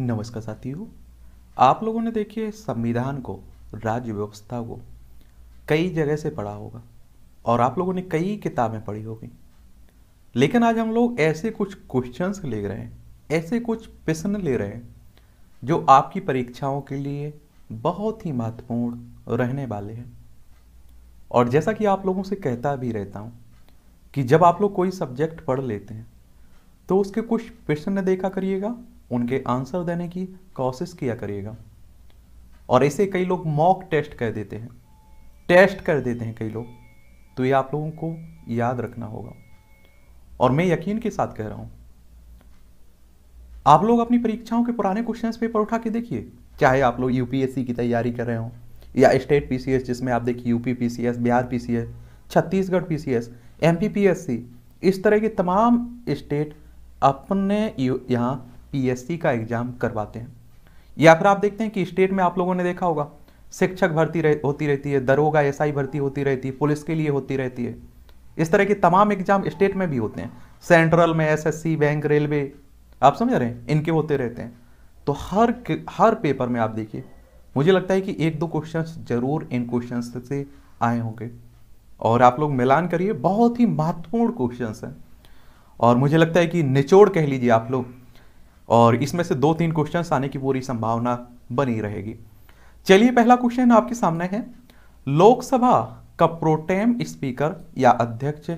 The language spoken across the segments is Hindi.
नमस्कार साथियों आप लोगों ने देखिए संविधान को राज्य व्यवस्था को कई जगह से पढ़ा होगा और आप लोगों ने कई किताबें पढ़ी होगी लेकिन आज हम लोग ऐसे कुछ क्वेश्चंस ले रहे हैं ऐसे कुछ प्रश्न ले रहे हैं जो आपकी परीक्षाओं के लिए बहुत ही महत्वपूर्ण रहने वाले हैं और जैसा कि आप लोगों से कहता भी रहता हूँ कि जब आप लोग कोई सब्जेक्ट पढ़ लेते हैं तो उसके कुछ प्रश्न देखा करिएगा उनके आंसर देने की कोशिश किया करिएगा और ऐसे कई लोग मॉक टेस्ट कर देते हैं टेस्ट कर देते हैं कई लोग तो ये आप लोगों को याद रखना होगा और मैं यकीन के साथ कह रहा हूँ आप लोग अपनी परीक्षाओं के पुराने क्वेश्चंस पेपर उठा के देखिए चाहे आप लोग यूपीएससी की तैयारी कर रहे हो या स्टेट पीसीएस जिसमें आप देखिए UP PCS Bihar PCS Chhattisgarh PCS MPPSC इस तरह के तमाम स्टेट अपने यहाँ पीएससी का एग्जाम करवाते हैं या फिर आप देखते हैं कि स्टेट में आप लोगों ने देखा होगा शिक्षक भर्ती रह, होती रहती है दरोगा एस भर्ती होती रहती है पुलिस के लिए होती रहती है इस तरह के तमाम एग्जाम स्टेट में भी होते हैं सेंट्रल में एस बैंक रेलवे आप समझ रहे हैं इनके होते रहते हैं तो हर हर पेपर में आप देखिए मुझे लगता है कि एक दो क्वेश्चन जरूर इन क्वेश्चन से आए होंगे और आप लोग मिलान करिए बहुत ही महत्वपूर्ण क्वेश्चन हैं और मुझे लगता है कि निचोड़ कह लीजिए आप लोग और इसमें से दो तीन क्वेश्चन आने की पूरी संभावना बनी रहेगी चलिए पहला क्वेश्चन आपके सामने है लोकसभा का प्रोटेम स्पीकर या अध्यक्ष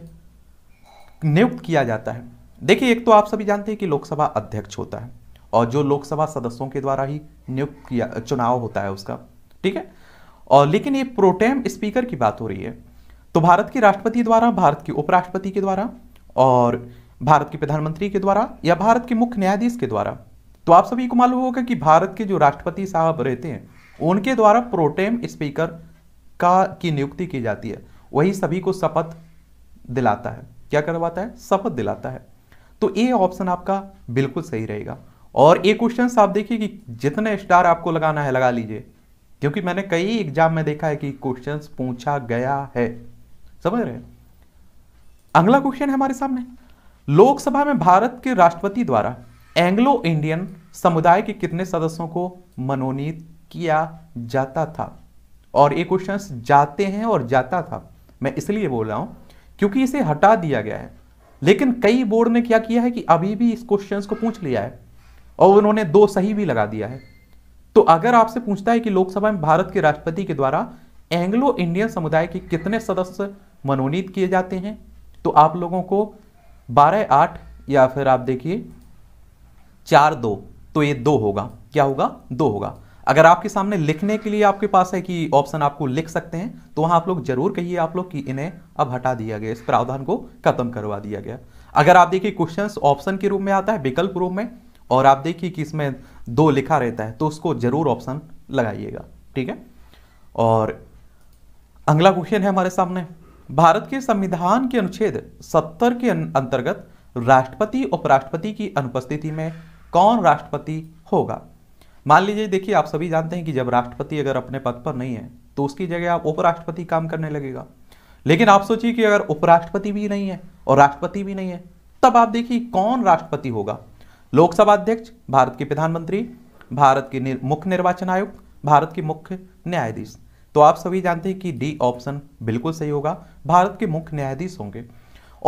नियुक्त किया जाता है देखिए एक तो आप सभी जानते हैं कि लोकसभा अध्यक्ष होता है और जो लोकसभा सदस्यों के द्वारा ही नियुक्त किया चुनाव होता है उसका ठीक है और लेकिन ये प्रोटेम स्पीकर की बात हो रही है तो भारत के राष्ट्रपति द्वारा भारत के उपराष्ट्रपति के द्वारा और भारत के प्रधानमंत्री के द्वारा या भारत के मुख्य न्यायाधीश के द्वारा तो आप सभी को मालूम होगा कि भारत के जो राष्ट्रपति साहब रहते हैं उनके द्वारा प्रोटेम स्पीकर का की नियुक्ति की जाती है वही सभी को शपथ दिलाता है क्या करवाता है शपथ दिलाता है तो ये ऑप्शन आपका बिल्कुल सही रहेगा और ये क्वेश्चन आप देखिए कि जितने स्टार आपको लगाना है लगा लीजिए क्योंकि मैंने कई एग्जाम में देखा है कि क्वेश्चन पूछा गया है समझ रहे हैं अगला क्वेश्चन है हमारे सामने लोकसभा में भारत के राष्ट्रपति द्वारा एंग्लो इंडियन समुदाय के कितने सदस्यों को मनोनीत किया जाता था और ये क्वेश्चन जाते हैं और जाता था मैं इसलिए बोल रहा हूं क्योंकि इसे हटा दिया गया है लेकिन कई बोर्ड ने क्या किया है कि अभी भी इस क्वेश्चन को पूछ लिया है और उन्होंने दो सही भी लगा दिया है तो अगर आपसे पूछता है कि लोकसभा में भारत के राष्ट्रपति के द्वारा एंग्लो इंडियन समुदाय के कितने सदस्य मनोनीत किए जाते हैं तो आप लोगों को बारह आठ या फिर आप देखिए चार दो तो ये दो होगा क्या होगा दो होगा अगर आपके सामने लिखने के लिए आपके पास है कि ऑप्शन आपको लिख सकते हैं तो वहां आप लोग जरूर कहिए आप लोग कि इन्हें अब हटा दिया गया इस प्रावधान को खत्म करवा दिया गया अगर आप देखिए क्वेश्चन ऑप्शन के रूप में आता है विकल्प रूप में और आप देखिए कि इसमें दो लिखा रहता है तो उसको जरूर ऑप्शन लगाइएगा ठीक है और अगला क्वेश्चन है हमारे सामने भारत के संविधान के अनुच्छेद 70 के अंतर्गत राष्ट्रपति उपराष्ट्रपति की अनुपस्थिति में कौन राष्ट्रपति होगा मान लीजिए देखिए आप सभी जानते हैं कि जब राष्ट्रपति अगर अपने पद पर नहीं है तो उसकी जगह आप उपराष्ट्रपति काम करने लगेगा लेकिन आप सोचिए कि अगर उपराष्ट्रपति भी नहीं है और राष्ट्रपति भी नहीं है तब आप देखिए कौन राष्ट्रपति होगा लोकसभा अध्यक्ष भारत के प्रधानमंत्री भारत के निर, मुख्य निर्वाचन आयुक्त भारत के मुख्य न्यायाधीश तो आप सभी जानते हैं कि डी ऑप्शन बिल्कुल सही होगा भारत के मुख्य न्यायाधीश होंगे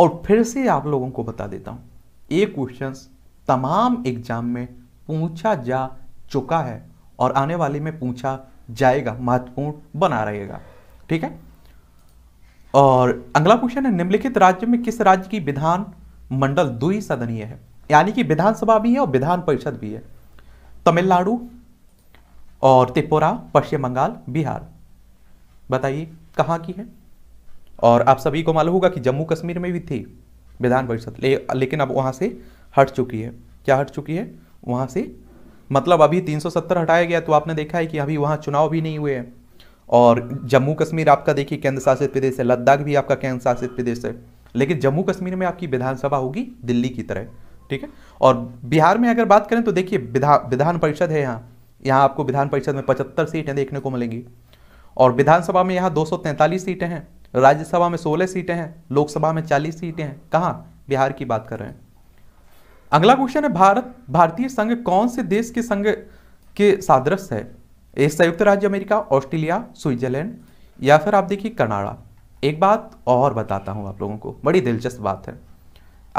और फिर से आप लोगों को बता देता हूं ये क्वेश्चन तमाम एग्जाम में पूछा जा चुका है और आने वाले में पूछा जाएगा महत्वपूर्ण बना रहेगा ठीक है और अगला क्वेश्चन है निम्नलिखित राज्य में किस राज्य की विधान मंडल दुई सदनीय है यानी कि विधानसभा भी है और विधान परिषद भी है तमिलनाडु और त्रिपुरा पश्चिम बंगाल बिहार बताइए कहाँ की है और आप सभी को मालूम होगा कि जम्मू कश्मीर में भी थी विधान परिषद ले, लेकिन अब वहाँ से हट चुकी है क्या हट चुकी है वहाँ से मतलब अभी 370 हटाया गया तो आपने देखा है कि अभी वहाँ चुनाव भी नहीं हुए हैं और जम्मू कश्मीर आपका देखिए केंद्र शासित प्रदेश है लद्दाख भी आपका केंद्र शासित प्रदेश है लेकिन जम्मू कश्मीर में आपकी विधानसभा होगी दिल्ली की तरह ठीक है और बिहार में अगर बात करें तो देखिए विधान परिषद है यहाँ यहाँ आपको विधान परिषद में पचहत्तर सीटें देखने को मिलेंगी और विधानसभा में यहाँ दो सीटें हैं राज्यसभा में 16 सीटें हैं लोकसभा में 40 सीटें हैं कहाँ बिहार की बात कर रहे हैं अगला क्वेश्चन है भारत भारतीय संघ कौन से देश के संघ के सादृश है ये संयुक्त राज्य अमेरिका ऑस्ट्रेलिया स्विट्जरलैंड या फिर आप देखिए कनाडा एक बात और बताता हूँ आप लोगों को बड़ी दिलचस्प बात है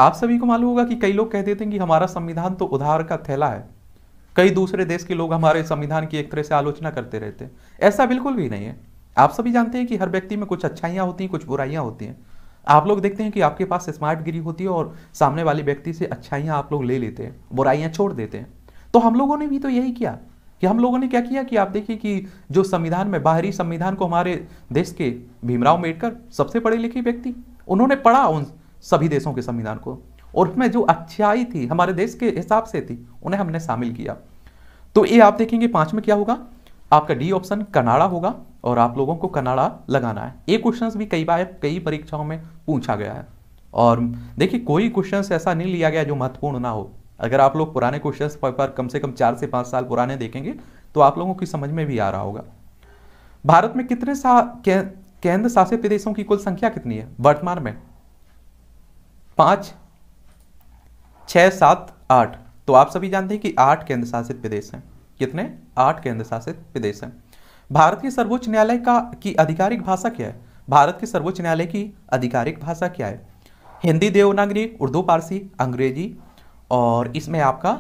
आप सभी को मालूम होगा कि कई लोग कह देते हैं कि हमारा संविधान तो उधार का थैला है कई दूसरे देश के लोग हमारे संविधान की एक तरह से आलोचना करते रहते हैं ऐसा बिल्कुल भी नहीं है आप सभी जानते हैं कि हर व्यक्ति में कुछ अच्छाइयाँ होती हैं कुछ बुराइयाँ होती हैं आप लोग देखते हैं कि आपके पास स्मार्ट गिरी होती है और सामने वाले व्यक्ति से अच्छाइयाँ आप लोग ले लेते हैं बुराइयाँ छोड़ देते हैं तो हम लोगों ने भी तो यही किया कि हम लोगों ने क्या किया कि आप देखिए कि जो संविधान में बाहरी संविधान को हमारे देश के भीमराव अम्बेडकर सबसे पढ़े लिखे व्यक्ति उन्होंने पढ़ा उन सभी देशों के संविधान को और उसमें जो अच्छाई थी हमारे देश के हिसाब से थी उन्हें हमने शामिल किया तो ये आप देखेंगे पांच में क्या होगा आपका डी ऑप्शन कनाडा होगा और आप लोगों को कनाडा लगाना है ये क्वेश्चन भी कई बार कई परीक्षाओं में पूछा गया है और देखिए कोई क्वेश्चन ऐसा नहीं लिया गया जो महत्वपूर्ण ना हो अगर आप लोग पुराने क्वेश्चन पर कम से कम चार से पाँच साल पुराने देखेंगे तो आप लोगों की समझ में भी आ रहा होगा भारत में कितने सा केंद्र शासित प्रदेशों की कुल संख्या कितनी है वर्तमान में पांच छः सात आठ तो आप सभी जानते हैं कि आठ केंद्र शासित प्रदेश हैं कितने आठ केंद्र शासित प्रदेश हैं भारत के सर्वोच्च न्यायालय का की आधिकारिक भाषा क्या है भारत के सर्वोच्च न्यायालय की आधिकारिक भाषा क्या है हिंदी देवनागरी उर्दू पारसी अंग्रेजी और इसमें आपका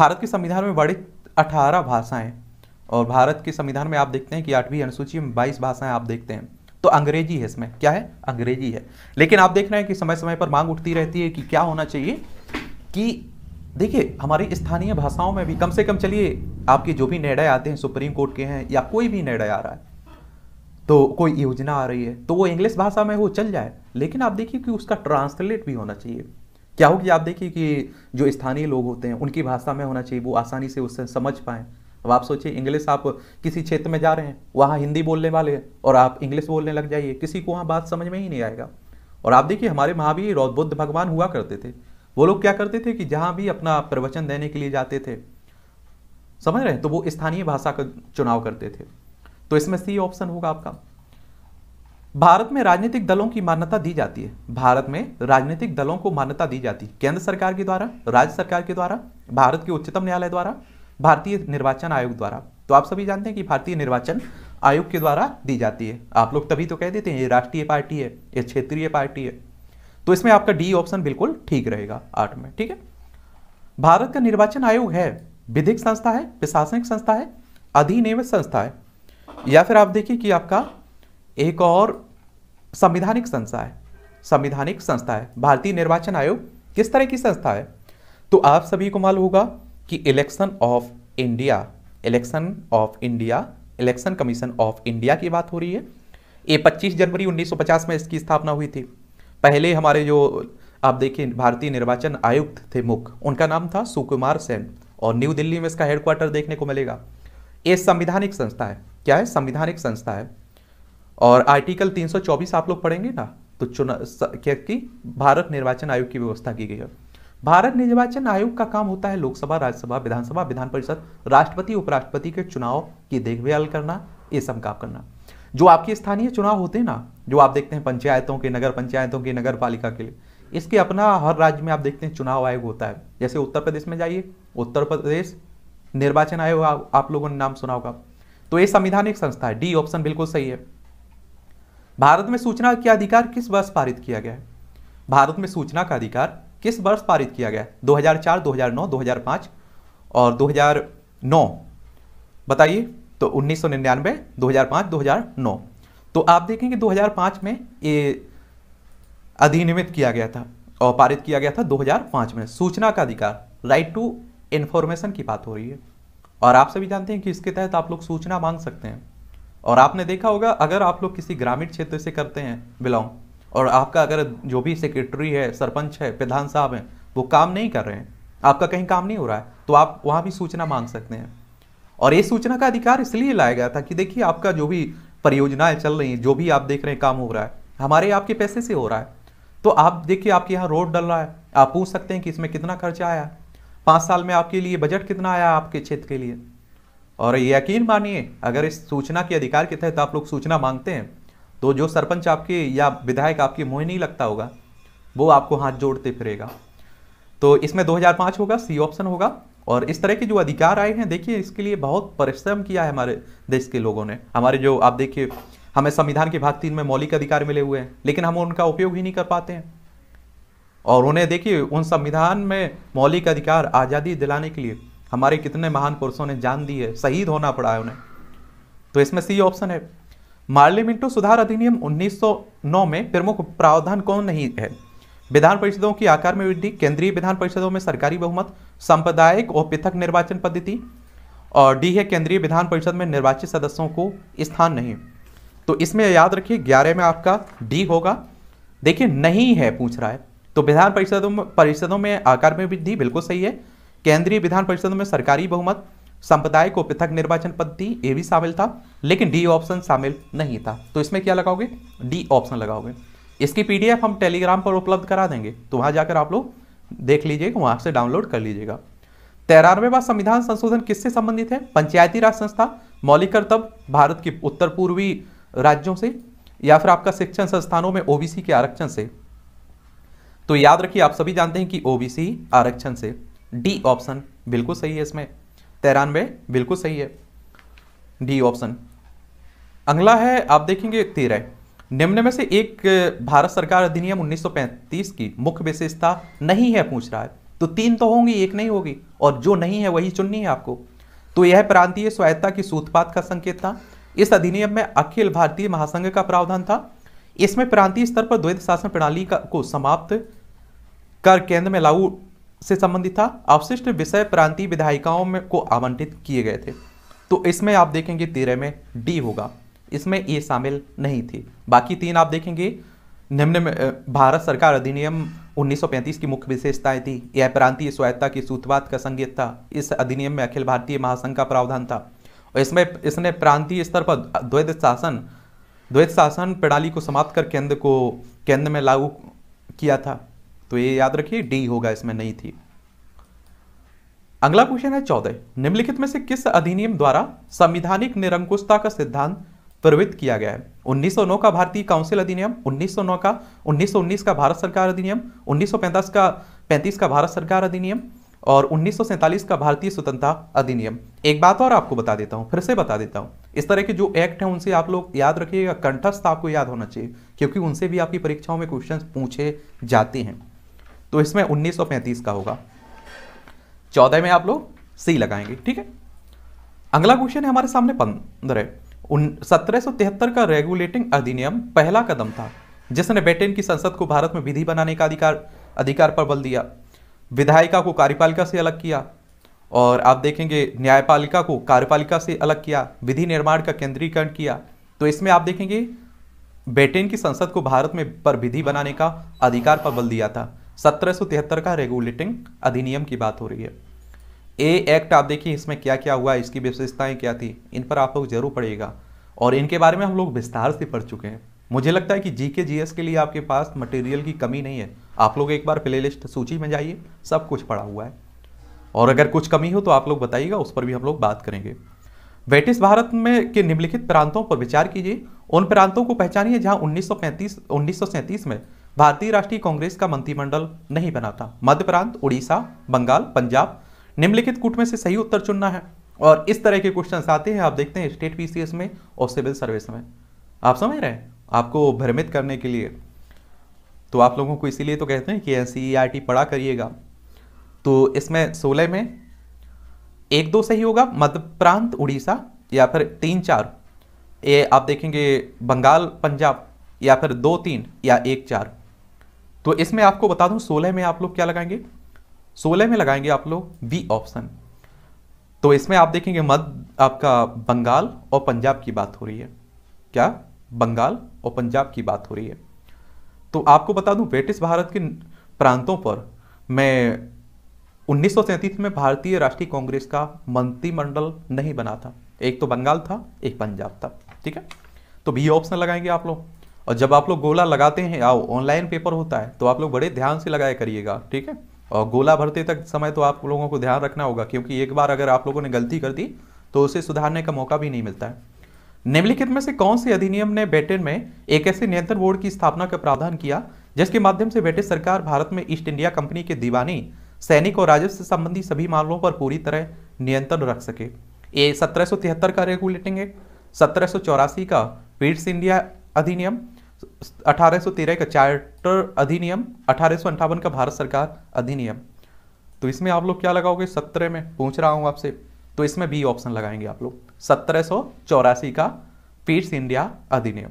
भारत के संविधान में बड़ी अठारह भाषाएं और भारत के संविधान में आप देखते हैं कि आठवीं अनुसूची में बाईस भाषाएं आप देखते हैं तो अंग्रेजी है इसमें क्या है अंग्रेजी है लेकिन आप देख रहे हैं कि समय समय पर मांग उठती रहती है कि क्या होना चाहिए कि देखिए हमारी स्थानीय भाषाओं में भी कम से कम चलिए आपके जो भी निर्णय आते हैं सुप्रीम कोर्ट के हैं या कोई भी निर्णय आ रहा है तो कोई योजना आ रही है तो वो इंग्लिश भाषा में हो चल जाए लेकिन आप देखिए कि उसका ट्रांसलेट भी होना चाहिए क्या हो कि आप देखिए कि जो स्थानीय लोग होते हैं उनकी भाषा में होना चाहिए वो आसानी से उससे समझ पाएँ अब आप सोचिए इंग्लिश आप किसी क्षेत्र में जा रहे हैं वहाँ हिंदी बोलने वाले हैं और आप इंग्लिश बोलने लग जाइए किसी को वहाँ बात समझ में ही नहीं आएगा और आप देखिए हमारे महावीर बुद्ध भगवान हुआ करते थे वो लोग क्या करते थे कि जहां भी अपना प्रवचन देने के लिए जाते थे समझ रहे हैं तो वो स्थानीय भाषा का चुनाव करते थे तो इसमें सी ऑप्शन होगा आपका भारत में राजनीतिक दलों की मान्यता दी जाती है भारत में राजनीतिक दलों को मान्यता दी जाती है केंद्र सरकार के द्वारा राज्य सरकार के द्वारा भारत के उच्चतम न्यायालय द्वारा भारतीय निर्वाचन आयोग द्वारा तो आप सभी जानते हैं कि भारतीय निर्वाचन आयोग के द्वारा दी जाती है आप लोग तभी तो कह देते हैं ये राष्ट्रीय पार्टी है ये क्षेत्रीय पार्टी है तो इसमें आपका डी ऑप्शन बिल्कुल ठीक रहेगा आठ में ठीक है भारत का निर्वाचन आयोग है विधिक संस्था है प्रशासनिक संस्था है अधिनियमित संस्था है या फिर आप देखिए कि आपका एक और संविधानिक संस्था है संविधानिक संस्था है भारतीय निर्वाचन आयोग किस तरह की संस्था है तो आप सभी को मालूम होगा कि election of India election of India election commission of India की बात हो रही है ये 25 जनवरी 1950 में इसकी स्थापना हुई थी पहले हमारे जो आप देखिए भारतीय निर्वाचन आयुक्त थे मुख्य उनका नाम था सुकुमार सेन और न्यू दिल्ली में इसका हेडक्वार्टर देखने को मिलेगा ये संविधानिक संस्था है क्या है संविधानिक संस्था है और आर्टिकल 324 आप लोग पढ़ेंगे ना तो चुना क्योंकि भारत निर्वाचन आयोग की व्यवस्था की गई है भारत निर्वाचन आयोग का काम होता है लोकसभा राज्यसभा विधानसभा विधान परिषद राष्ट्रपति उपराष्ट्रपति के चुनाव की देखभाल करना ये सब काम करना जो आपके स्थानीय चुनाव होते हैं ना जो आप देखते हैं पंचायतों के नगर पंचायतों के नगर पालिका के लिए इसके अपना हर राज्य में आप देखते हैं चुनाव आयोग होता है जैसे उत्तर प्रदेश में जाइए उत्तर प्रदेश निर्वाचन आयोग आप लोगों ने नाम सुना होगा तो ये संविधानिक संस्था है डी ऑप्शन बिल्कुल सही है भारत में सूचना के अधिकार किस वर्ष पारित किया गया है भारत में सूचना का अधिकार किस वर्ष पारित किया गया दो हजार 2005 और 2009 बताइए तो 1999, 2005, 2009 तो आप देखेंगे 2005 में ये अधिनियमित किया गया था और पारित किया गया था 2005 में सूचना का अधिकार राइट टू इन्फॉर्मेशन की बात हो रही है और आप सभी जानते हैं कि इसके तहत आप लोग सूचना मांग सकते हैं और आपने देखा होगा अगर आप लोग किसी ग्रामीण क्षेत्र से करते हैं बिलोंग और आपका अगर जो भी सेक्रेटरी है सरपंच है प्रधान साहब हैं वो काम नहीं कर रहे हैं आपका कहीं काम नहीं हो रहा है तो आप वहाँ भी सूचना मांग सकते हैं और ये सूचना का अधिकार इसलिए लाया गया था कि देखिए आपका जो भी परियोजनाएं चल रही हैं जो भी आप देख रहे हैं काम हो रहा है हमारे आपके पैसे से हो रहा है तो आप देखिए आपके यहाँ रोड डल रहा है आप पूछ सकते हैं कि इसमें कितना खर्चा आया पाँच साल में आपके लिए बजट कितना आया आपके क्षेत्र के लिए और यकीन मानिए अगर इस सूचना के अधिकार के तहत आप लोग सूचना मांगते हैं तो जो सरपंच आपके या विधायक आपके मुँह नहीं लगता होगा वो आपको हाथ जोड़ते फिरेगा तो इसमें 2005 होगा सी ऑप्शन होगा और इस तरह के जो अधिकार आए हैं देखिए इसके लिए बहुत परिश्रम किया है हमारे देश के लोगों ने हमारे जो आप देखिए हमें संविधान के भाग तीन में मौलिक अधिकार मिले हुए हैं लेकिन हम उनका उपयोग ही नहीं कर पाते हैं और उन्हें देखिए उन संविधान में मौलिक अधिकार आज़ादी दिलाने के लिए हमारे कितने महान पुरुषों ने जान दी है शहीद होना पड़ा है उन्हें तो इसमें सी ऑप्शन है मार्लिमिंटो सुधार अधिनियम 1909 में प्रमुख प्रावधान कौन नहीं है विधान परिषदों की आकार में वृद्धि केंद्रीय विधान परिषदों में सरकारी बहुमत सांप्रदायिक और पृथक निर्वाचन पद्धति और डी है केंद्रीय विधान परिषद में निर्वाचित सदस्यों को स्थान नहीं तो इसमें याद रखिए ग्यारह में आपका डी होगा देखिए नहीं है पूछ रहा है तो विधान परिषदों में परिषदों में आकार में वृद्धि बिल्कुल सही है केंद्रीय विधान परिषदों में सरकारी बहुमत संप्रदाय और पृथक निर्वाचन पद्धति ये भी शामिल था लेकिन डी ऑप्शन शामिल नहीं था तो इसमें क्या लगाओगे डी ऑप्शन लगाओगे इसकी पीडीएफ हम टेलीग्राम पर उपलब्ध करा देंगे तो वहाँ जाकर आप लोग देख लीजिएगा वहाँ से डाउनलोड कर लीजिएगा तेरानवे बार संविधान संशोधन किससे संबंधित है पंचायती राज संस्था मौलिक कर्तव्य भारत के उत्तर पूर्वी राज्यों से या फिर आपका शिक्षण संस्थानों में ओबीसी के आरक्षण से तो याद रखिए आप सभी जानते हैं कि ओबीसी आरक्षण से डी ऑप्शन बिल्कुल सही है इसमें तेरानवे बिल्कुल सही है डी ऑप्शन अगला है आप देखेंगे तेरह निम्न में से एक भारत सरकार अधिनियम 1935 की मुख्य विशेषता नहीं है पूछ रहा है तो तीन तो होंगी एक नहीं होगी और जो नहीं है वही चुननी है आपको तो यह प्रांतीय स्वायत्ता की सूत्रपात का संकेत था इस अधिनियम में अखिल भारतीय महासंघ का प्रावधान था इसमें प्रांतीय स्तर पर द्वैत शासन प्रणाली को समाप्त कर केंद्र में लागू से संबंधित था अवशिष्ट विषय प्रांतीय विधायिकाओं में को आवंटित किए गए थे तो इसमें आप देखेंगे तेरह में डी होगा इसमें ये शामिल नहीं थी बाकी तीन आप देखेंगे निम्न में भारत सरकार अधिनियम 1935 की मुख्य विशेषताएं थी यह प्रांतीय स्वायत्ता की सूतवाद का संकेत था इस अधिनियम में अखिल भारतीय महासंघ का प्रावधान था और इसमें इसने प्रांतीय स्तर पर द्वैत शासन द्वैत शासन प्रणाली को समाप्त कर केंद्र को केंद्र में लागू किया था तो ये याद रखिए डी होगा इसमें नहीं थी अगला क्वेश्चन है चौदह निम्नलिखित में से किस अधिनियम द्वारा संविधानिक निरंकुशता का सिद्धांत प्रवृत्त किया गया है 1909 का भारतीय काउंसिल अधिनियम 1909 का 1919 का भारत सरकार अधिनियम 1935 का 35 का भारत सरकार अधिनियम और 1947 का भारतीय स्वतंत्रता अधिनियम एक बात और आपको बता देता हूँ फिर से बता देता हूँ इस तरह के जो एक्ट हैं उनसे आप लोग याद रखिएगा कंठस्थ आपको याद होना चाहिए क्योंकि उनसे भी आपकी परीक्षाओं में क्वेश्चन पूछे जाते हैं तो इसमें 1935 का होगा चौदह में आप लोग सी लगाएंगे ठीक है अगला क्वेश्चन है हमारे सामने पंद्रह उन सत्रह का रेगुलेटिंग अधिनियम पहला कदम था जिसने ब्रिटेन की संसद को भारत में विधि बनाने का अधिकार अधिकार पर बल दिया विधायिका को कार्यपालिका से अलग किया और आप देखेंगे न्यायपालिका को कार्यपालिका से अलग किया विधि निर्माण का केंद्रीकरण किया तो इसमें आप देखेंगे ब्रिटेन की संसद को भारत में पर विधि बनाने का अधिकार पर बल दिया था सत्रह का रेगुलेटिंग अधिनियम की बात हो रही है ए एक्ट आप देखिए इसमें क्या क्या हुआ इसकी विशेषताएं क्या थी इन पर आप लोग जरूर पढ़िएगा और इनके बारे में हम लोग विस्तार से पढ़ चुके हैं मुझे लगता है कि जीके जीएस जी एस के लिए आपके पास मटेरियल की कमी नहीं है आप लोग एक बार प्ले लिस्ट सूची में जाइए सब कुछ पड़ा हुआ है और अगर कुछ कमी हो तो आप लोग बताइएगा उस पर भी हम लोग बात करेंगे ब्रिटिश भारत में के निम्नलिखित प्रांतों पर विचार कीजिए उन प्रांतों को पहचानिए जहां 1935 1937 में भारतीय राष्ट्रीय कांग्रेस का मंत्रिमंडल नहीं बना था मध्य प्रांत उड़ीसा बंगाल पंजाब निम्नलिखित कूट में से सही उत्तर चुनना है और इस तरह के क्वेश्चन आते हैं आप देखते हैं स्टेट पीसीएस में और सिविल सर्विस में आप समझ रहे हैं आपको भ्रमित करने के लिए तो आप लोगों को इसीलिए तो कहते हैं कि एन e पढ़ा करिएगा तो इसमें सोलह में एक दो सही होगा मध्य प्रांत उड़ीसा या फिर तीन चार ये आप देखेंगे बंगाल पंजाब या फिर दो तीन या एक चार तो इसमें आपको बता दूं सोलह में आप लोग क्या लगाएंगे सोलह में लगाएंगे आप लोग बी ऑप्शन तो इसमें आप देखेंगे मध्य आपका बंगाल और पंजाब की बात हो रही है क्या बंगाल और पंजाब की बात हो रही है तो आपको बता दूं ब्रिटिश भारत के प्रांतों पर मैं उन्नीस में भारतीय राष्ट्रीय कांग्रेस का मंत्रिमंडल नहीं बना था एक तो बंगाल था एक पंजाब था ठीक है तो बी ऑप्शन लगाएंगे आप लोग और जब आप लोग गोला लगाते हैं आओ ऑनलाइन पेपर होता है तो आप लोग बड़े ध्यान से लगाया करिएगा ठीक है और गोला भरते तक समय तो आप लोगों को ध्यान रखना होगा क्योंकि एक बार अगर आप लोगों ने गलती कर दी तो उसे सुधारने का मौका भी नहीं मिलता है निम्नलिखित में से कौन से अधिनियम ने ब्रिटेन में एक ऐसे नियंत्रण बोर्ड की स्थापना का प्रावधान किया जिसके माध्यम से ब्रिटिश सरकार भारत में ईस्ट इंडिया कंपनी के दीवानी सैनिक और राजस्व संबंधी सभी मामलों पर पूरी तरह नियंत्रण रख सके ये सत्रह का रेगुलेटिंग एक्ट सत्रह का पीट्स इंडिया अधिनियम 1813 का चार्टर अधिनियम अठारह का भारत सरकार अधिनियम तो इसमें आप लोग क्या लगाओगे सत्रह में पूछ रहा हूँ आपसे तो इसमें बी ऑप्शन लगाएंगे आप लोग सत्रह का पीट्स इंडिया अधिनियम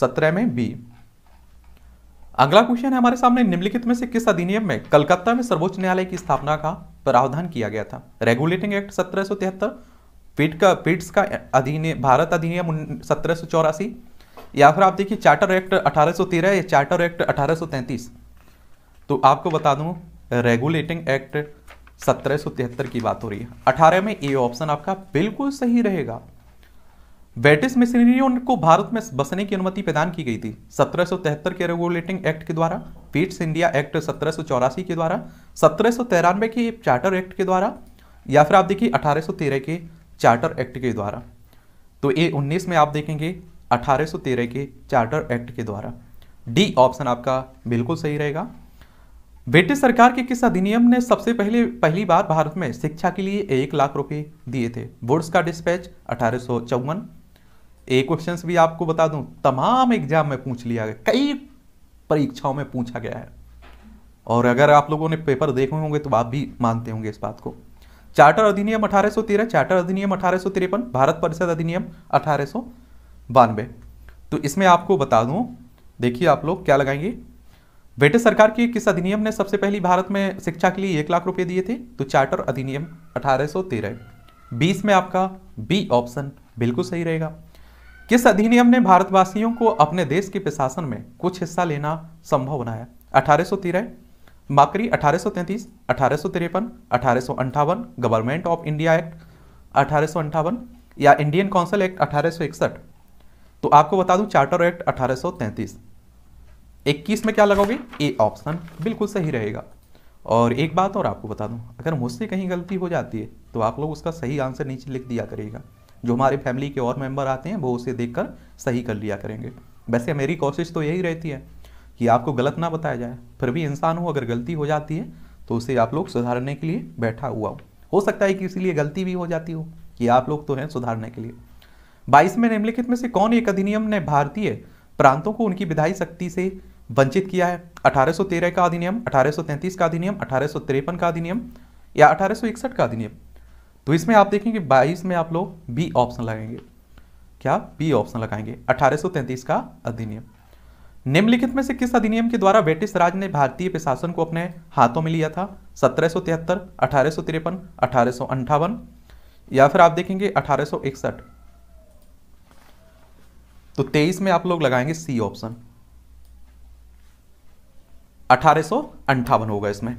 सत्रह में बी अगला क्वेश्चन है हमारे सामने निम्नलिखित में से किस अधिनियम में कलकत्ता में सर्वोच्च न्यायालय की स्थापना का प्रावधान किया गया था रेगुलेटिंग एक्ट सत्रह पीट का पीट्स का अधिनियम भारत अधिनियम सत्रह या फिर आप देखिए चार्टर एक्ट 1813 या चार्टर एक्ट 1833 तो आपको बता दूं रेगुलेटिंग एक्ट 1773 की बात हो रही है 18 में ए ऑप्शन आपका बिल्कुल सही रहेगा ब्रिटिश मिशनरियों को भारत में बसने की अनुमति प्रदान की गई थी 1773 के रेगुलेटिंग एक्ट के द्वारा पीट्स इंडिया एक्ट सत्रह के द्वारा सत्रह के चार्टर एक्ट के द्वारा या फिर आप देखिए 1813 के चार्टर एक्ट के द्वारा तो ए 19 में आप देखेंगे 1813 के चार्टर एक्ट के द्वारा डी ऑप्शन आपका बिल्कुल सही रहेगा ब्रिटिश सरकार के किस अधिनियम ने सबसे पहले पहली बार भारत में शिक्षा के लिए एक लाख रुपए दिए थे बोर्ड्स का डिस्पैच अठारह एक क्वेश्चन भी आपको बता दूं तमाम एग्जाम में पूछ लिया गया कई परीक्षाओं में पूछा गया है और अगर आप लोगों ने पेपर देखे होंगे तो आप भी मानते होंगे इस बात को चार्टर अधिनियम अठारह चार्टर अधिनियम अठारह भारत परिषद अधिनियम अठारह बानवे तो इसमें आपको बता दूं देखिए आप लोग क्या लगाएंगे ब्रिटिश सरकार के किस अधिनियम ने सबसे पहली भारत में शिक्षा के लिए एक लाख रुपए दिए थे तो चार्टर अधिनियम 1813 सौ में आपका बी ऑप्शन बिल्कुल सही रहेगा किस अधिनियम ने भारतवासियों को अपने देश के प्रशासन में कुछ हिस्सा लेना संभव बनाया अठारह माकरी 1833, सौ तैंतीस गवर्नमेंट ऑफ इंडिया एक्ट अठारह या इंडियन काउंसिल एक्ट अठारह तो आपको बता दूं चार्टर एक्ट 1833 21 में क्या लगाओगे ए ऑप्शन बिल्कुल सही रहेगा और एक बात और आपको बता दूं अगर मुझसे कहीं गलती हो जाती है तो आप लोग उसका सही आंसर नीचे लिख दिया करेगा जो हमारे फैमिली के और मेंबर आते हैं वो उसे कर सही कर लिया करेंगे वैसे मेरी कोशिश तो यही रहती है कि आपको गलत ना बताया जाए फिर भी इंसान हो अगर गलती हो जाती है तो उसे आप लोग सुधारने के लिए बैठा हुआ हो हो सकता है कि इसीलिए गलती भी हो जाती हो कि आप लोग तो हैं सुधारने के लिए बाईस में निम्नलिखित में से कौन एक अधिनियम ने भारतीय प्रांतों को उनकी विधायी शक्ति से वंचित किया है 1813 का अधिनियम 1833 का अधिनियम अठारह का अधिनियम या अठारह का अधिनियम तो इसमें आप देखेंगे बाईस में आप लोग बी ऑप्शन लगाएंगे क्या बी ऑप्शन लगाएंगे 1833 का अधिनियम निम्नलिखित में से किस अधिनियम के द्वारा ब्रिटिश राज ने भारतीय प्रशासन को अपने हाथों में लिया था सत्रह सौ तिहत्तर या फिर आप देखेंगे अठारह तो तेईस में आप लोग लगाएंगे सी ऑप्शन अठारह होगा इसमें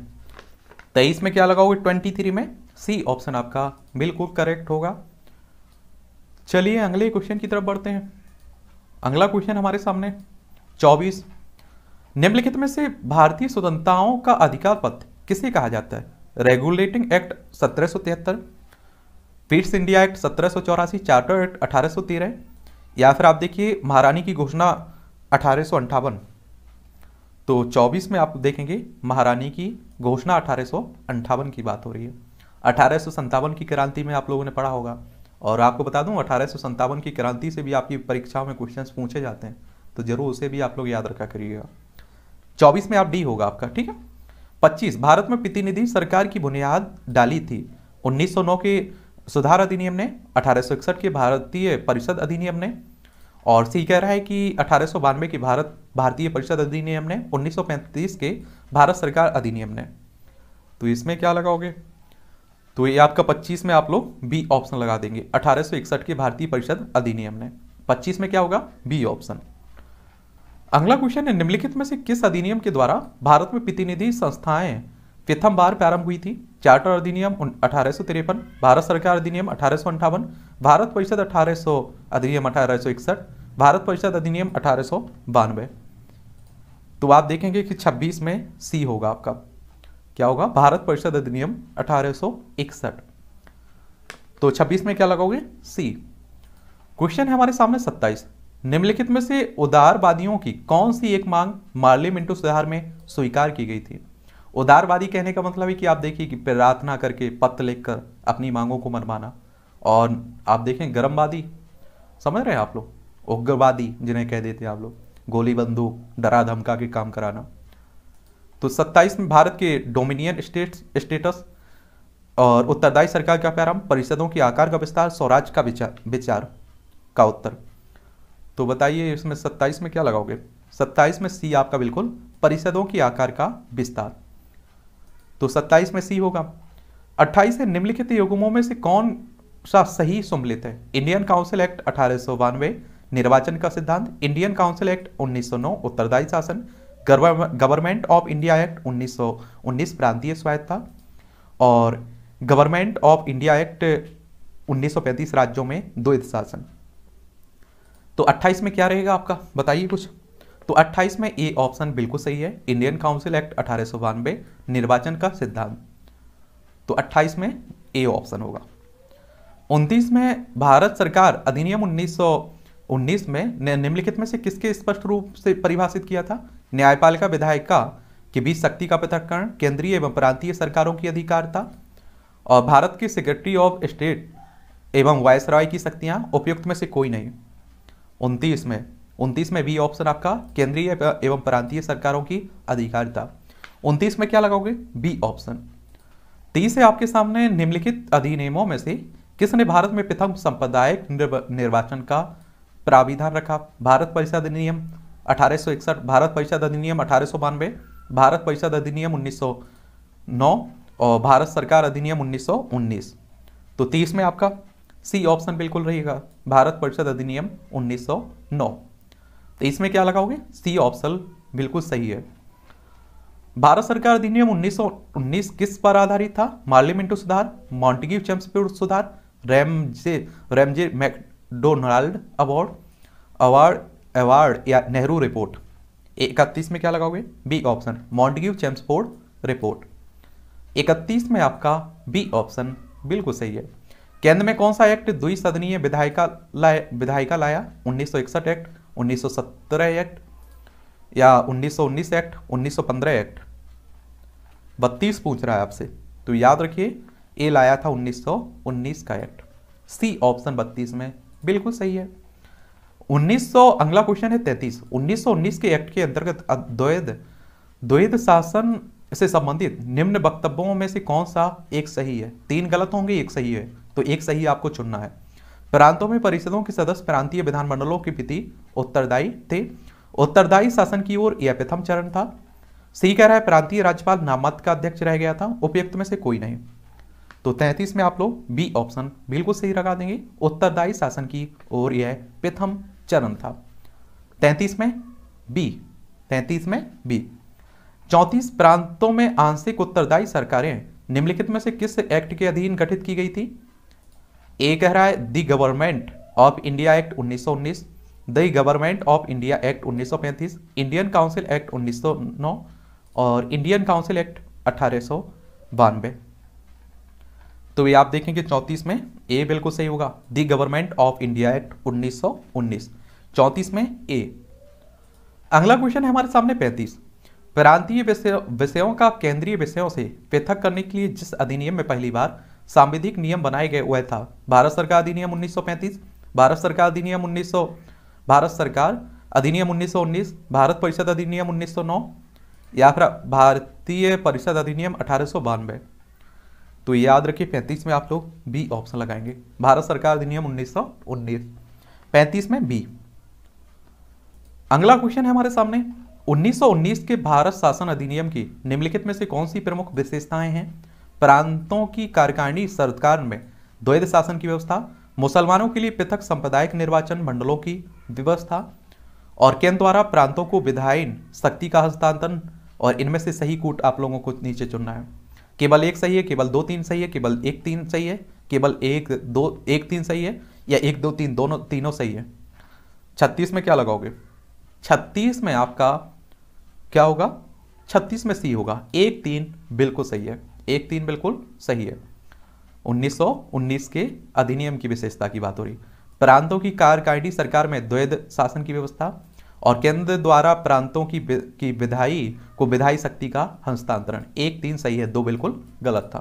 तेईस में क्या लगाओगे ट्वेंटी थ्री में सी ऑप्शन आपका बिल्कुल करेक्ट होगा चलिए अगले क्वेश्चन की तरफ बढ़ते हैं अगला क्वेश्चन हमारे सामने चौबीस निम्नलिखित में से भारतीय स्वतंत्रताओं का अधिकार पत्र किसे कहा जाता है रेगुलेटिंग एक्ट सत्रह सौ तिहत्तर फिट्स इंडिया एक्ट सत्रह सौ चौरासी चार्टर एक्ट अठारह सौ तेरह या फिर आप देखिए महारानी की घोषणा अठारह तो 24 में आप देखेंगे महारानी की घोषणा अठारह की बात हो रही है अठारह की क्रांति में आप लोगों ने पढ़ा होगा और आपको बता दूं अठारह की क्रांति से भी आपकी परीक्षाओं में क्वेश्चन पूछे जाते हैं तो जरूर उसे भी आप लोग याद रखा करिएगा चौबीस में आप डी होगा आपका ठीक है पच्चीस भारत में प्रतिनिधि सरकार की बुनियाद डाली थी 1909 के सुधार अधिनियम ने अठारह के भारतीय परिषद अधिनियम ने और सी कह रहा है कि अठारह की भारत भारतीय परिषद अधिनियम ने 1935 के भारत सरकार अधिनियम ने तो इसमें क्या लगाओगे तो ये आपका 25 में आप लोग बी ऑप्शन लगा देंगे अठारह के भारतीय परिषद अधिनियम ने 25 में क्या होगा बी ऑप्शन अगला क्वेश्चन है निम्नलिखित में से किस अधिनियम के द्वारा भारत में प्रतिनिधि संस्थाएं प्रथम बार प्रारंभ हुई थी चार्टर अधिनियम अठारह भारत सरकार अधिनियम अठारह भारत परिषद अठारह अधिनियम अठारह भारत परिषद अधिनियम अठारह तो आप देखेंगे कि 26 में सी होगा आपका क्या होगा भारत परिषद अधिनियम अठारह तो 26 में क्या लगाओगे सी क्वेश्चन है हमारे सामने 27 निम्नलिखित में से उदारवादियों की कौन सी एक मांग मार्लिमेंटो सुधार में स्वीकार की गई थी उदारवादी कहने का मतलब है कि आप देखिए कि प्रार्थना करके पत्र लिखकर अपनी मांगों को मनवाना और आप देखें गर्मवादी समझ रहे हैं आप लोग उग्रवादी जिन्हें कह देते हैं आप लोग गोली बंदूक डरा धमका के काम कराना तो 27 में भारत के डोमिनियन स्टेट स्टेटस और उत्तरदायी सरकार का प्रारंभ परिषदों के आकार का विस्तार स्वराज का विचार विचार का उत्तर तो बताइए इसमें 27 में क्या लगाओगे 27 में सी आपका बिल्कुल परिषदों के आकार का विस्तार तो 27 में सी होगा 28 है निम्नलिखित युगमों में से कौन सा सही सम्मिलित है इंडियन काउंसिल एक्ट अठारह निर्वाचन का सिद्धांत इंडियन काउंसिल एक्ट 1909 उत्तरदायी शासन गवर्नमेंट ऑफ इंडिया एक्ट 1919 प्रांतीय स्वायत्ता और गवर्नमेंट ऑफ इंडिया एक्ट 1935 राज्यों में द्वैत शासन तो 28 में क्या रहेगा आपका बताइए कुछ तो 28 में ए ऑप्शन बिल्कुल सही है इंडियन काउंसिल एक्ट अठारह निर्वाचन का सिद्धांत तो 28 में ए ऑप्शन होगा 29 में भारत सरकार अधिनियम 1919 में निम्नलिखित में से किसके स्पष्ट रूप से परिभाषित किया था न्यायपालिका विधायिका के बीच शक्ति का पृथककरण केंद्रीय एवं प्रांतीय सरकारों की अधिकारता और भारत के सेक्रेटरी ऑफ स्टेट एवं वायसराय की शक्तियां उपयुक्त में से कोई नहीं उनतीस में उनतीस में बी ऑप्शन आपका केंद्रीय एवं प्रांतीय सरकारों की अधिकारिता उनतीस में क्या लगाओगे बी ऑप्शन तीस है आपके सामने निम्नलिखित अधिनियमों में से किसने भारत में प्रथम संप्रदायिक निर्वाचन का प्राविधान रखा भारत परिषद अधिनियम अठारह भारत परिषद अधिनियम अठारह भारत परिषद अधिनियम 1909 और भारत सरकार अधिनियम 1919 तो 30 में आपका सी ऑप्शन बिल्कुल रहेगा भारत परिषद अधिनियम 1909 तो इसमें क्या लगाओगे सी ऑप्शन बिल्कुल सही है भारत सरकार अधिनियम 1919 किस पर आधारित था मार्लिमेंटो सुधार मॉन्टेग्यू चैम्सप्यूर सुधार Ramsay Ramsay MacDonald award award award या नेहरू रिपोर्ट इकतीस में क्या लगाओगे B option Montagu Chelmsford report इकतीस में आपका बी ऑप्शन बिल्कुल सही है केंद्र में कौन सा एक्ट द्विसदनीय विधायिका लाए विधायिका लाया 1961 एक्ट 1917 एक्ट या 1919 एक्ट 1915 एक्ट 32 पूछ रहा है आपसे तो याद रखिए ए लाया था 1919 का एक्ट सी ऑप्शन 32 में बिल्कुल सही है 1900 अगला क्वेश्चन है 33 1919 के एक्ट के अंतर्गत द्वैध द्वैध शासन से संबंधित निम्न वक्तव्यों में से कौन सा एक सही है तीन गलत होंगे एक सही है तो एक सही आपको चुनना है प्रांतों में परिषदों के सदस्य प्रांतीय विधानमंडलों के प्रति उत्तरदायी थे उत्तरदायी शासन की ओर यह प्रथम चरण था सी कह रहा है प्रांतीय राज्यपाल नामत का अध्यक्ष रह गया था उपयुक्त में से कोई नहीं तो तैतीस में आप लोग बी ऑप्शन बिल्कुल सही लगा देंगे उत्तरदायी शासन की ओर यह प्रथम चरण था तैतीस में बी तैतीस में बी चौंतीस प्रांतों में आंशिक उत्तरदायी सरकारें निम्नलिखित में से किस एक्ट के अधीन गठित की गई थी ए कह रहा है the government of India act 1919 सौ government of India act 1935 Indian council act 1909 और इंडियन काउंसिल एक्ट अठारह तो ये आप देखेंगे चौंतीस में ए बिल्कुल सही होगा the government of India act 1919 चौंतीस में ए अगला क्वेश्चन है हमारे सामने पैंतीस प्रांतीय विषयों का केंद्रीय विषयों से पृथक करने के लिए जिस अधिनियम में पहली बार सांविधिक नियम बनाए गए हुए था भारत सरकार अधिनियम 1935 भारत सरकार अधिनियम 1900 भारत सरकार अधिनियम 1919 भारत परिषद अधिनियम 1909 या फिर भारतीय परिषद अधिनियम अठारह तो याद रखिए पैंतीस में आप लोग बी ऑप्शन लगाएंगे भारत सरकार अधिनियम उन्नीस पैंतीस में बी अगला क्वेश्चन है हमारे सामने 1919 के भारत शासन अधिनियम की निम्नलिखित में से कौन सी प्रमुख विशेषताएं हैं प्रांतों की कार्यकारिणी सरकार में द्वैध शासन की व्यवस्था मुसलमानों के लिए पृथक सांप्रदायिक निर्वाचन मंडलों की व्यवस्था और केंद्र द्वारा प्रांतों को विधायन शक्ति का हस्तांतरण और इनमें से सही कूट आप लोगों को नीचे चुनना है केवल एक सही है केवल दो तीन सही है केवल एक तीन सही है केवल एक दो एक तीन सही है या एक दो तीन दोनों तीनों सही है छत्तीस में क्या लगाओगे छत्तीस में आपका क्या होगा छत्तीस में सी होगा एक तीन बिल्कुल सही है एक तीन बिल्कुल सही है 1919 के अधिनियम की विशेषता की बात हो रही प्रांतों की कार्यकारिणी सरकार में द्वैध शासन की व्यवस्था और केंद्र द्वारा प्रांतों की की विधाई को विधाई शक्ति का हस्तांतरण एक तीन सही है दो बिल्कुल गलत था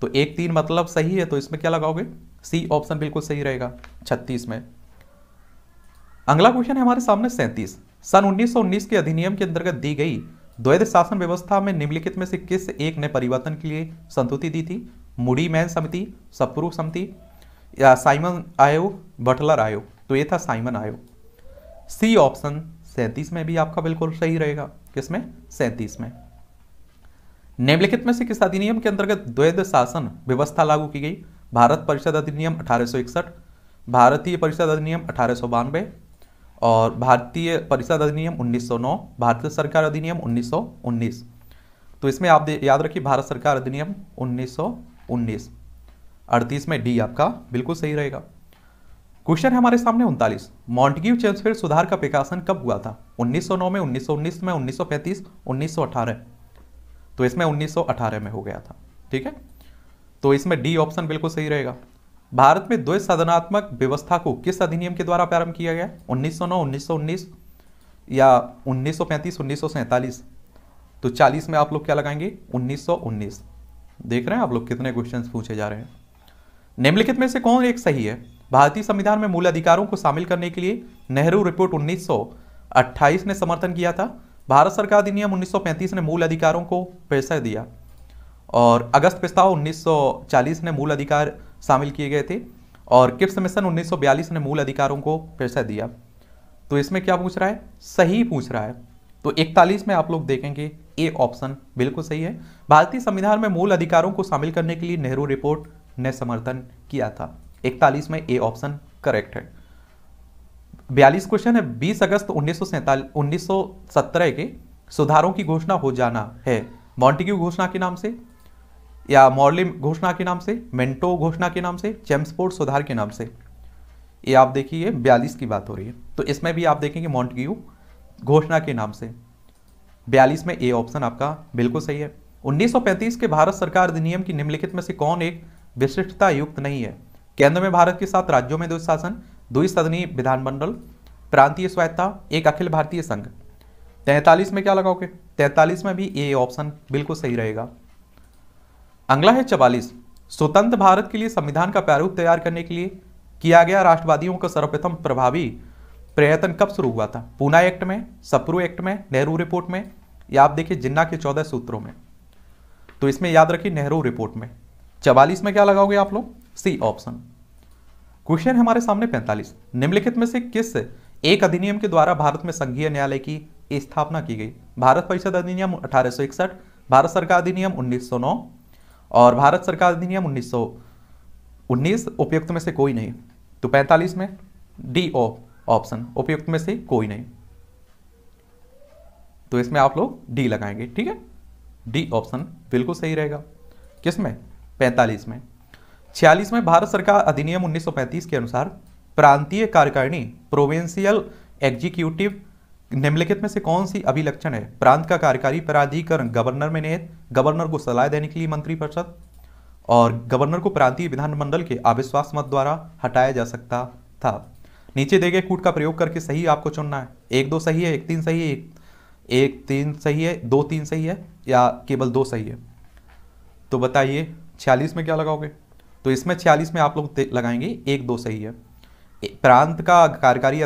तो एक तीन मतलब सही है तो इसमें क्या लगाओगे सी ऑप्शन बिल्कुल सही रहेगा छत्तीस में अगला क्वेश्चन है हमारे सामने सैंतीस सन 1919 के अधिनियम के अंतर्गत दी गई द्वैध शासन व्यवस्था में निम्नलिखित में से किस एक ने परिवर्तन के लिए संतुति दी थी मुडी मैन समिति सपुरुष समिति या साइमन आयोग बटलर आयोग तो ये था साइमन आयोग सी ऑप्शन सैंतीस में भी आपका बिल्कुल सही रहेगा किसमें सैंतीस में निम्नलिखित में से किस अधिनियम के अंतर्गत द्वैध शासन व्यवस्था लागू की गई भारत परिषद अधिनियम अठारह भारतीय परिषद अधिनियम अठारह और भारतीय परिषद अधिनियम 1909 भारतीय सरकार अधिनियम 1919 तो इसमें आप याद रखिए भारत सरकार अधिनियम 1919 अड़तीस में डी आपका बिल्कुल सही रहेगा क्वेश्चन है हमारे सामने उनतालीस मॉन्टग्यू चेम्सफील्ड सुधार का प्रकाशन कब हुआ था 1909 में 1919 में 1935 1918 तो इसमें 1918 में हो गया था ठीक है तो इसमें डी ऑप्शन बिल्कुल सही रहेगा भारत में द्वैत साधनात्मक व्यवस्था को किस अधिनियम के द्वारा प्रारंभ किया गया 1909, 1919 या 1935, 1947 तो 40 में आप लोग क्या लगाएंगे 1919 देख रहे हैं आप लोग कितने क्वेश्चंस पूछे जा रहे हैं निम्नलिखित में से कौन एक सही है भारतीय संविधान में मूल अधिकारों को शामिल करने के लिए नेहरू रिपोर्ट उन्नीस ने समर्थन किया था भारत सरकार अधिनियम उन्नीस ने मूल अधिकारों को पैसा दिया और अगस्त प्रस्ताव उन्नीस ने मूल अधिकार शामिल किए गए थे और किप्स मिशन 1942 ने मूल अधिकारों को फिर से दिया तो इसमें क्या पूछ रहा है सही पूछ रहा है तो 41 में आप लोग देखेंगे ए ऑप्शन बिल्कुल सही है भारतीय संविधान में मूल अधिकारों को शामिल करने के लिए नेहरू रिपोर्ट ने समर्थन किया था 41 में ए ऑप्शन करेक्ट है 42 क्वेश्चन है 20 अगस्त उन्नीस सौ के सुधारों की घोषणा हो जाना है मॉन्टिक्यू घोषणा के नाम से या मॉर्लिम घोषणा के नाम से मेंटो घोषणा के नाम से चैम्सपोर्ट सुधार के नाम से ये आप देखिए बयालीस की बात हो रही है तो इसमें भी आप देखेंगे मॉन्टग्यू घोषणा के नाम से बयालीस में ए ऑप्शन आपका बिल्कुल सही है 1935 के भारत सरकार अधिनियम की निम्नलिखित में से कौन एक विशिष्टता युक्त नहीं है केंद्र में भारत के साथ राज्यों में दो शासन दो सदनीय विधानमंडल प्रांतीय स्वायत्ता एक अखिल भारतीय संघ तैंतालीस में क्या लगाओगे तैंतालीस में भी ए ऑप्शन बिल्कुल सही रहेगा अगला है चवालीस स्वतंत्र भारत के लिए संविधान का प्रारूप तैयार करने के लिए किया गया राष्ट्रवादियों का सर्वप्रथम प्रभावी प्रयत्न कब शुरू हुआ था पूना एक्ट में सप्रू एक्ट में नेहरू रिपोर्ट में या आप देखिए जिन्ना के चौदह सूत्रों में तो इसमें याद रखिए नेहरू रिपोर्ट में चवालीस में क्या लगाओगे आप लोग सी ऑप्शन क्वेश्चन हमारे सामने पैंतालीस निम्नलिखित में से किस एक अधिनियम के द्वारा भारत में संघीय न्यायालय की स्थापना की गई भारत परिषद अधिनियम अठारह भारत सरकार अधिनियम उन्नीस और भारत सरकार अधिनियम उन्नीस 1919 उपयुक्त में से कोई नहीं तो 45 में डी ओ ऑप्शन उपयुक्त में से कोई नहीं तो इसमें आप लोग डी लगाएंगे ठीक है डी ऑप्शन बिल्कुल सही रहेगा किसमें पैंतालीस में छियालीस में भारत सरकार अधिनियम 1935 के अनुसार प्रांतीय कार्यकारिणी प्रोविंशियल एग्जीक्यूटिव निम्नलिखित में से कौन सी अभिलक्षण है प्रांत का कार्यकारी प्राधिकरण गवर्नर में निहित गवर्नर को सलाह देने के लिए मंत्रिपरिषद और गवर्नर को प्रांतीय विधानमंडल के अविश्वास मत द्वारा हटाया जा सकता था नीचे दे गए कूट का प्रयोग करके सही आपको चुनना है एक दो सही है एक तीन सही है एक, एक तीन सही है दो तीन सही है या केवल दो सही है तो बताइए छियालीस में क्या लगाओगे तो इसमें छियालीस में आप लोग लगाएंगे एक दो सही है प्रांत का कार्यकारी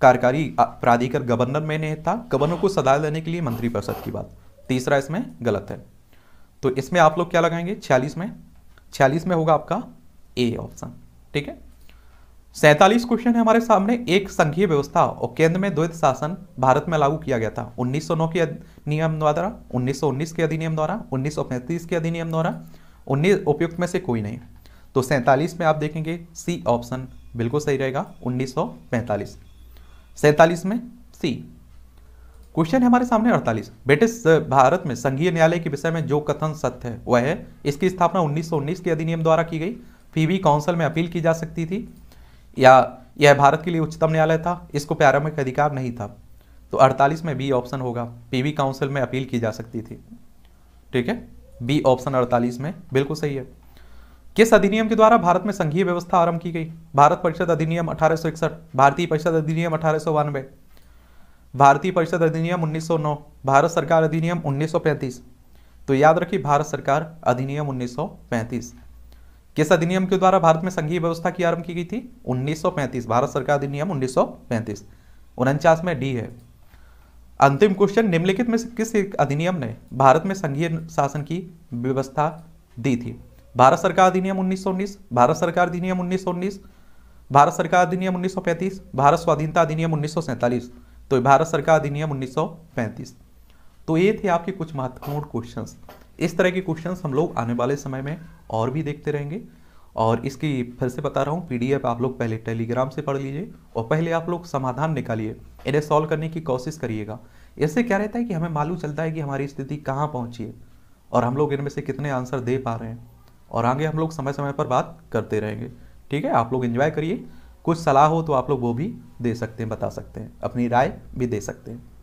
कार्यकारी प्राधिकरण गवर्नर में नहीं था गवर्नर को सलाह देने के लिए मंत्रिपरिषद की बात तीसरा इसमें गलत है तो इसमें आप लोग क्या लगाएंगे छियालीस में छियालीस में होगा आपका ए ऑप्शन ठीक है सैंतालीस क्वेश्चन है हमारे सामने एक संघीय व्यवस्था और केंद्र में द्वैत शासन भारत में लागू किया गया था 1909 के अधिनियम द्वारा 1919 के अधिनियम द्वारा 1935 के अधिनियम द्वारा उन्नीस उपयुक्त में से कोई नहीं तो सैंतालीस में आप देखेंगे सी ऑप्शन बिल्कुल सही रहेगा 1945 सौ में सी क्वेश्चन है हमारे सामने 48 ब्रिटिश भारत में संघीय न्यायालय के विषय में जो कथन सत्य है वह है इसकी स्थापना 1919 के अधिनियम द्वारा की गई भी काउंसिल में अपील की जा सकती थी या यह भारत के लिए उच्चतम न्यायालय था इसको प्रारंभिक अधिकार नहीं था तो 48 में बी ऑप्शन होगा पीवी काउंसिल में अपील की जा सकती थी ठीक है बी ऑप्शन 48 में बिल्कुल सही है किस अधिनियम के द्वारा भारत में संघीय व्यवस्था आरंभ की गई भारत परिषद अधिनियम अठारह भारतीय परिषद अधिनियम अठारह भारतीय परिषद अधिनियम 1909 भारत सरकार अधिनियम 1935 तो याद रखिए भारत सरकार अधिनियम 1935 किस अधिनियम के द्वारा भारत में संघीय व्यवस्था की आरंभ की गई थी 1935 भारत सरकार अधिनियम 1935 उनचास में डी है अंतिम क्वेश्चन निम्नलिखित में किस अधिनियम ने भारत में संघीय शासन की व्यवस्था दी थी भारत सरकार अधिनियम उन्नीस भारत सरकार अधिनियम उन्नीस भारत सरकार अधिनियम उन्नीस भारत स्वाधीनता अधिनियम उन्नीस तो भारत सरकार अधिनियम 1935 तो ये थे आपके कुछ महत्वपूर्ण क्वेश्चंस इस तरह के क्वेश्चंस हम लोग आने वाले समय में और भी देखते रहेंगे और इसकी फिर से बता रहा हूँ पीडीएफ आप लोग पहले टेलीग्राम से पढ़ लीजिए और पहले आप लोग समाधान निकालिए इन्हें सॉल्व करने की कोशिश करिएगा इससे क्या रहता है कि हमें मालूम चलता है कि हमारी स्थिति कहाँ पहुँची है और हम लोग इनमें से कितने आंसर दे पा रहे हैं और आगे हम लोग समय समय पर बात करते रहेंगे ठीक है आप लोग इन्जॉय करिए कुछ सलाह हो तो आप लोग वो भी दे सकते हैं बता सकते हैं अपनी राय भी दे सकते हैं